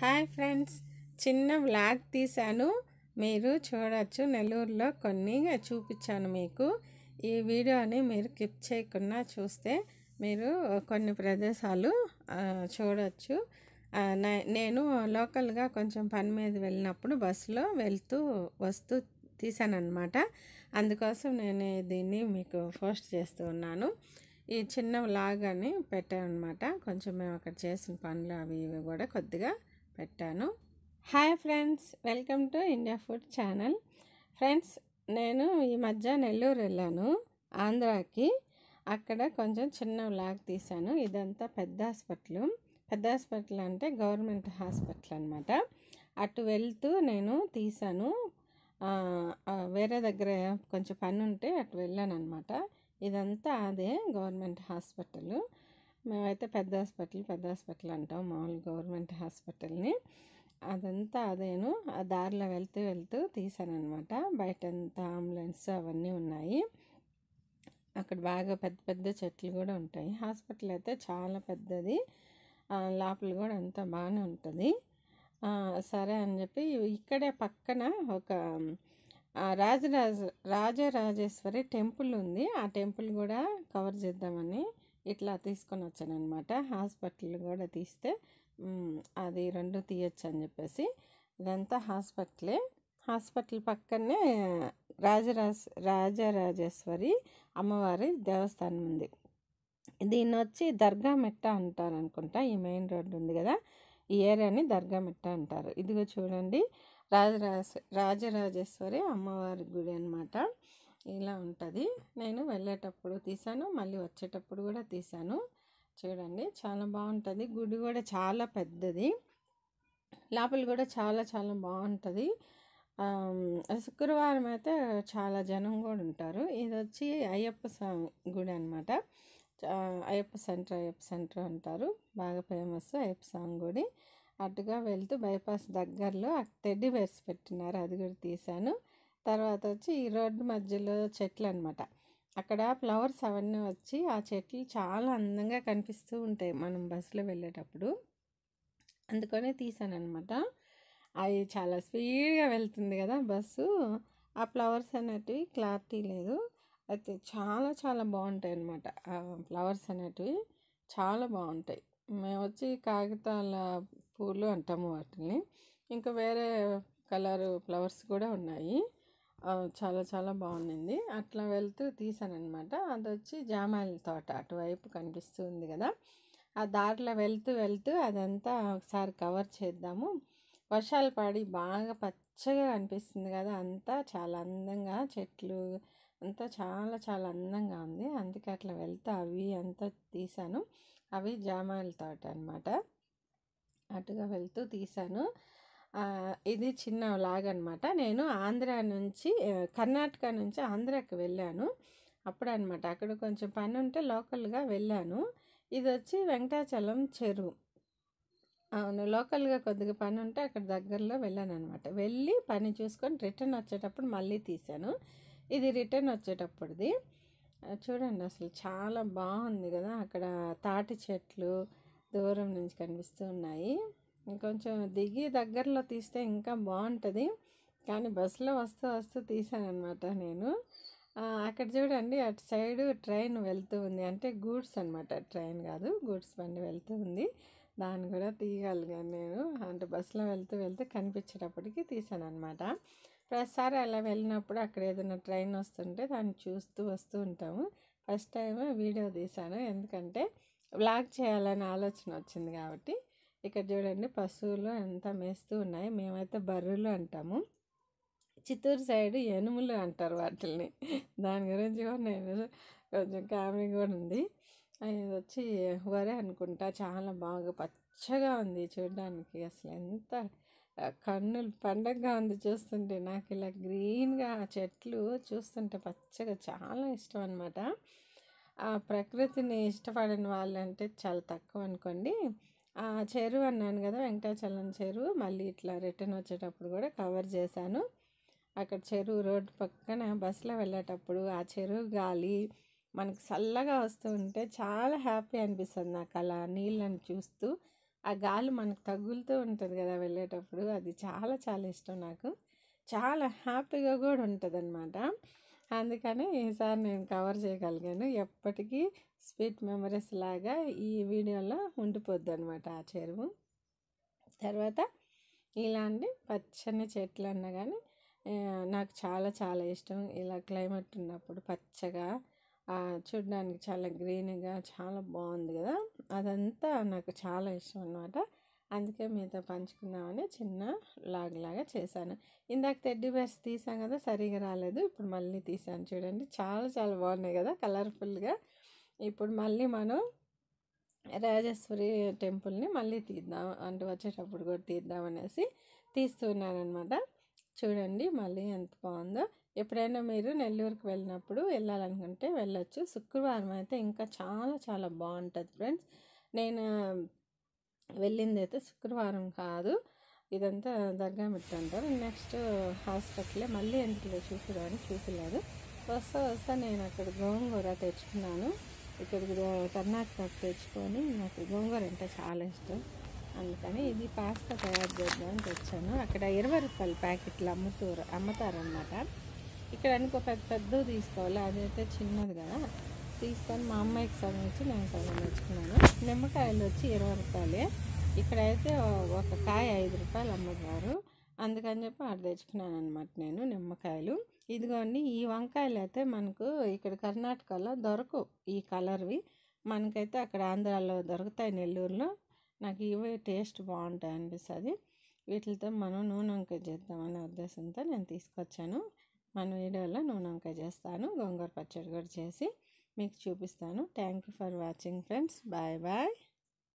hi friends చిన్న vlog తీశాను మీరు చూడొచ్చు నెల్లూరులో కొన్ని చూపించాను మీకు ఈ వీడియోని మీరు క్లిప్ చేయకుండా చూస్తే మీరు కొన్ని ప్రదేశాలు చూడొచ్చు నేను లోకల్గా కొంచెం పని మీద వెళ్ళినప్పుడు బస్సులో వెళ్తూ వస్తూ అనమాట అందుకోసం నేను దీన్ని మీకు పోస్ట్ చేస్తూ ఉన్నాను ఈ చిన్న లాగ్ అని పెట్టానమాట కొంచెం మేము అక్కడ చేసిన పనులు అవి ఇవి కూడా కొద్దిగా పెట్టాను hi friends welcome to India food channel friends నేను ఈ మధ్య నెల్లూరు వెళ్ళాను ఆంధ్రాకి అక్కడ కొంచెం చిన్న వ్లాగ్ తీశాను ఇదంతా పెద్ద హాస్పిటల్ పెద్ద హాస్పిటల్ అంటే గవర్నమెంట్ హాస్పిటల్ అనమాట అటు వెళ్తూ నేను తీశాను వేరే దగ్గర కొంచెం పని ఉంటే అటు వెళ్ళాను అనమాట ఇదంతా అదే గవర్నమెంట్ హాస్పిటల్ మేమైతే పెద్ద హాస్పిటల్ పెద్ద హాస్పిటల్ అంటాం మామూలు గవర్నమెంట్ హాస్పిటల్ని అదంతా అదేను ఆ దారిలో వెళ్తూ వెళ్తూ తీసానమాట బయట అంతా అంబులెన్స్ అవన్నీ ఉన్నాయి అక్కడ బాగా పెద్ద పెద్ద చెట్లు కూడా ఉంటాయి హాస్పిటల్ అయితే చాలా పెద్దది లోపల కూడా అంతా బాగానే ఉంటుంది సరే అని చెప్పి ఇక్కడే పక్కన ఒక రాజరాజ రాజరాజేశ్వరి టెంపుల్ ఉంది ఆ టెంపుల్ కూడా కవర్ చేద్దామని ఇట్లా తీసుకొని వచ్చానమాట హాస్పిటల్ కూడా తీస్తే అది రెండు తీయొచ్చు అని చెప్పేసి ఇదంతా హాస్పిటలే హాస్పిటల్ పక్కనే రాజరాజ రాజరాజేశ్వరి అమ్మవారి దేవస్థానం ఉంది దీన్ని వచ్చి దర్గా మెట్ట అంటారు అనుకుంటా ఈ మెయిన్ రోడ్డు ఉంది కదా ఈ ఏరియాని దర్గా మెట్ట అంటారు ఇదిగో చూడండి రాజరాజ రాజరాజేశ్వరి అమ్మవారి గుడి అనమాట ఇలా ఉంటుంది నేను వెళ్ళేటప్పుడు తీసాను మళ్ళీ వచ్చేటప్పుడు కూడా తీసాను చూడండి చాలా బాగుంటుంది గుడి కూడా చాలా పెద్దది లోపల కూడా చాలా చాలా బాగుంటుంది శుక్రవారం అయితే చాలా జనం కూడా ఉంటారు ఇది వచ్చి అయ్యప్ప స్వామి గుడి అనమాట అయ్యప్ప సెంటర్ అయ్యప్ప సెంటర్ అంటారు బాగా ఫేమస్ అయ్యప్ప స్వామి గుడి అటుగా వెళ్తూ బైపాస్ దగ్గరలో తెడ్డి బేర్స్ పెట్టినారు అది కూడా తీశాను తర్వాత వచ్చి ఈ రోడ్డు మధ్యలో చెట్లు అనమాట అక్కడ ఫ్లవర్స్ అవన్నీ వచ్చి ఆ చెట్లు చాలా అందంగా కనిపిస్తూ ఉంటాయి మనం బస్సులో వెళ్ళేటప్పుడు అందుకనే తీసానమాట అవి చాలా స్పీడ్గా వెళ్తుంది కదా బస్సు ఆ ఫ్లవర్స్ అనేటివి క్లారిటీ లేదు అయితే చాలా చాలా బాగుంటాయి అన్నమాట ఫ్లవర్స్ అనేటివి చాలా బాగుంటాయి మేము వచ్చి కాగితాల పూలు అంటాము వాటిని ఇంకా వేరే కలర్ ఫ్లవర్స్ కూడా ఉన్నాయి చాలా చాలా బాగుండింది అట్లా వెళ్తూ తీసానమాట అది వచ్చి జామాయిల తోట అటువైపు కనిపిస్తూ ఉంది కదా ఆ దారిలో వెళ్తూ వెళ్తూ అదంతా ఒకసారి కవర్ చేద్దాము వర్షాలు పడి బాగా పచ్చగా కనిపిస్తుంది కదా అంతా చాలా అందంగా చెట్లు అంతా చాలా చాలా అందంగా ఉంది అందుకే అట్లా వెళ్తే అవి అంతా తీశాను అవి జామాయిల తోట అనమాట అటుగా వెళ్తూ తీశాను ఇది చిన్న లాగ్ అనమాట నేను ఆంధ్ర నుంచి కర్ణాటక నుంచి ఆంధ్రాకి వెళ్ళాను అప్పుడు అనమాట అక్కడ కొంచెం పని ఉంటే లోకల్గా వెళ్ళాను ఇది వచ్చి వెంకటాచలం చెరువు అవును లోకల్గా కొద్దిగా పని ఉంటే అక్కడ దగ్గరలో వెళ్ళాను అనమాట వెళ్ళి పని చూసుకొని రిటర్న్ వచ్చేటప్పుడు మళ్ళీ తీశాను ఇది రిటర్న్ వచ్చేటప్పుడుది చూడండి అసలు చాలా బాగుంది కదా అక్కడ తాటి చెట్లు దూరం నుంచి కనిపిస్తూ ఉన్నాయి ఇంకొంచెం దిగి దగ్గరలో తీస్తే ఇంకా బాగుంటుంది కానీ బస్సులో వస్తూ వస్తూ తీసానమాట నేను అక్కడ చూడండి అటు సైడ్ ట్రైన్ వెళ్తూ ఉంది అంటే గూడ్స్ అనమాట ట్రైన్ కాదు గూడ్స్ బండి వెళ్తూ ఉంది దాన్ని కూడా తీయగలిగాను నేను అంటే బస్సులో వెళ్తూ వెళ్తూ కనిపించేటప్పటికి తీసానమాట ప్రతిసారి అలా వెళ్ళినప్పుడు అక్కడ ఏదైనా ట్రైన్ వస్తుంటే దాన్ని చూస్తూ వస్తూ ఉంటాము ఫస్ట్ టైం వీడియో తీశాను ఎందుకంటే వ్లాగ్ చేయాలనే ఆలోచన వచ్చింది కాబట్టి ఇక్కడ చూడండి పశువులు అంతా మేస్తూ ఉన్నాయి మేమైతే బర్రెలు అంటాము చిత్తూరు సైడ్ ఎనుములు అంటారు వాటిని దాని గురించి కూడా నేను కొంచెం కామెడీ కూడా ఉంది అది వచ్చి వరే అనుకుంటా చాలా బాగా పచ్చగా ఉంది చూడడానికి అసలు ఎంత కన్నులు పండగగా ఉంది చూస్తుంటే నాకు ఇలా గ్రీన్గా ఆ చెట్లు చూస్తుంటే పచ్చగా చాలా ఇష్టం అనమాట ఆ ప్రకృతిని ఇష్టపడిన వాళ్ళంటే చాలా తక్కువ అనుకోండి చెరువు అన్నాను కదా వెంకటాచలం చెరువు మళ్ళీ ఇట్లా రిటర్న్ వచ్చేటప్పుడు కూడా కవర్ చేశాను అక్కడ చెరువు రోడ్డు పక్కన బస్సులో వెళ్ళేటప్పుడు ఆ చెరువు గాలి మనకు చల్లగా వస్తూ ఉంటే చాలా హ్యాపీ అనిపిస్తుంది నాకు అలా నీళ్ళని చూస్తూ ఆ గాలి మనకు తగులుతూ ఉంటుంది కదా వెళ్ళేటప్పుడు అది చాలా చాలా ఇష్టం నాకు చాలా హ్యాపీగా కూడా ఉంటుంది అనమాట అందుకని ఈసారి నేను కవర్ చేయగలిగాను ఎప్పటికీ స్వీట్ మెమరీస్ లాగా ఈ వీడియోలో ఉండిపోద్ది అనమాట ఆ చెరువు తర్వాత ఇలాంటి పచ్చని చెట్లు అన్నా కానీ నాకు చాలా చాలా ఇష్టం ఇలా క్లైమేట్ ఉన్నప్పుడు పచ్చగా చూడడానికి చాలా గ్రీన్గా చాలా బాగుంది కదా అదంతా నాకు చాలా ఇష్టం అనమాట అందుకే మీతో పంచుకుందామని చిన్న లాగ్ లాగా చేశాను ఇందాక టెడ్డీ బర్స్ తీసాం కదా సరిగా రాలేదు ఇప్పుడు మళ్ళీ తీసాను చూడండి చాలా చాలా బాగున్నాయి కదా కలర్ఫుల్గా ఇప్పుడు మళ్ళీ మనం రాజేశ్వరి టెంపుల్ని మళ్ళీ తీద్దాం అంటూ వచ్చేటప్పుడు కూడా తీద్దాం అనేసి తీస్తున్నానమాట చూడండి మళ్ళీ ఎంత బాగుందో ఎప్పుడైనా మీరు నెల్లూరుకి వెళ్ళినప్పుడు వెళ్ళాలనుకుంటే వెళ్ళొచ్చు శుక్రవారం అయితే ఇంకా చాలా చాలా బాగుంటుంది ఫ్రెండ్స్ నేను వెళ్ళింది అయితే శుక్రవారం కాదు ఇదంతా దర్గా మిట్ట నెక్స్ట్ హాస్పిటల్లో మళ్ళీ ఎందుకు చూపిదాన్ని చూపిలేదు వస్తా వస్తా నేను అక్కడ గోంగూర తెచ్చుకున్నాను ఇక్కడికి కర్ణాటకకు తెచ్చుకొని నాకు గోంగూర అంటే చాలా ఇష్టం అందుకని ఇది పాస్తా తయారు చేద్దామని తెచ్చాను అక్కడ ఇరవై రూపాయల ప్యాకెట్లు అమ్ముతూ అమ్ముతారనమాట ఇక్కడ అనుకో పెద్ద పెద్దవి తీసుకోవాలి అదైతే చిన్నది కదా తీసుకొని మా అమ్మాయికి సగం ఇచ్చి నేను సగం తెచ్చుకున్నాను నిమ్మకాయలు వచ్చి ఇరవై రూపాయలే ఇక్కడైతే ఒక కాయ ఐదు రూపాయలు అమ్ముతారు అందుకని చెప్పి ఆడ తెచ్చుకున్నాను అనమాట నేను నిమ్మకాయలు ఇదిగోండి ఈ వంకాయలు అయితే మనకు ఇక్కడ కర్ణాటకలో దొరకవు ఈ కలర్వి మనకైతే అక్కడ ఆంధ్రాలో దొరుకుతాయి నెల్లూరులో నాకు ఇవి టేస్ట్ బాగుంటాయి అనిపిస్తుంది వీటితో మనం నూనె వంకాయ చేద్దామనే ఉద్దేశంతో నేను తీసుకొచ్చాను మన వీడియోలో నూనె వంకాయ చేస్తాను గోంగూర పచ్చడి కూడా చేసి మీకు చూపిస్తాను thank you for watching friends bye bye